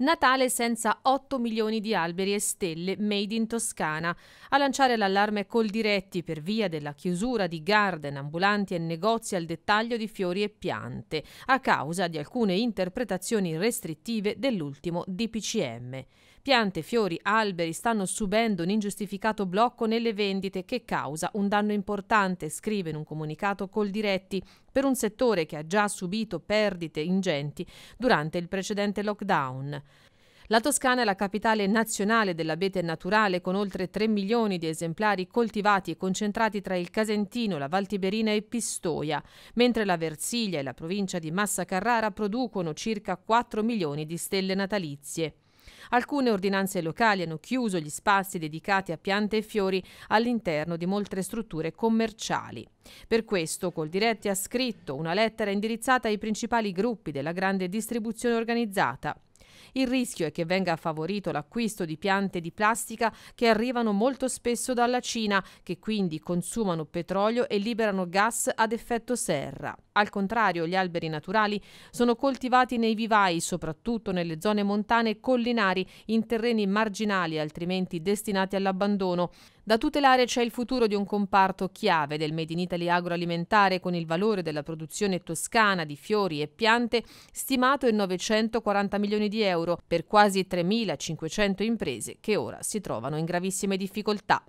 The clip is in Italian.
Natale senza 8 milioni di alberi e stelle made in Toscana. A lanciare l'allarme col diretti per via della chiusura di garden, ambulanti e negozi al dettaglio di fiori e piante, a causa di alcune interpretazioni restrittive dell'ultimo DPCM. Piante, fiori, alberi stanno subendo un ingiustificato blocco nelle vendite che causa un danno importante, scrive in un comunicato col diretti per un settore che ha già subito perdite ingenti durante il precedente lockdown. La Toscana è la capitale nazionale dell'abete naturale con oltre 3 milioni di esemplari coltivati e concentrati tra il Casentino, la Valtiberina e Pistoia, mentre la Versiglia e la provincia di Massa Carrara producono circa 4 milioni di stelle natalizie. Alcune ordinanze locali hanno chiuso gli spazi dedicati a piante e fiori all'interno di molte strutture commerciali. Per questo Coldiretti ha scritto una lettera indirizzata ai principali gruppi della grande distribuzione organizzata. Il rischio è che venga favorito l'acquisto di piante di plastica che arrivano molto spesso dalla Cina, che quindi consumano petrolio e liberano gas ad effetto serra. Al contrario, gli alberi naturali sono coltivati nei vivai, soprattutto nelle zone montane e collinari, in terreni marginali altrimenti destinati all'abbandono. Da tutelare c'è il futuro di un comparto chiave del Made in Italy agroalimentare con il valore della produzione toscana di fiori e piante stimato in 940 milioni di euro per quasi 3.500 imprese che ora si trovano in gravissime difficoltà.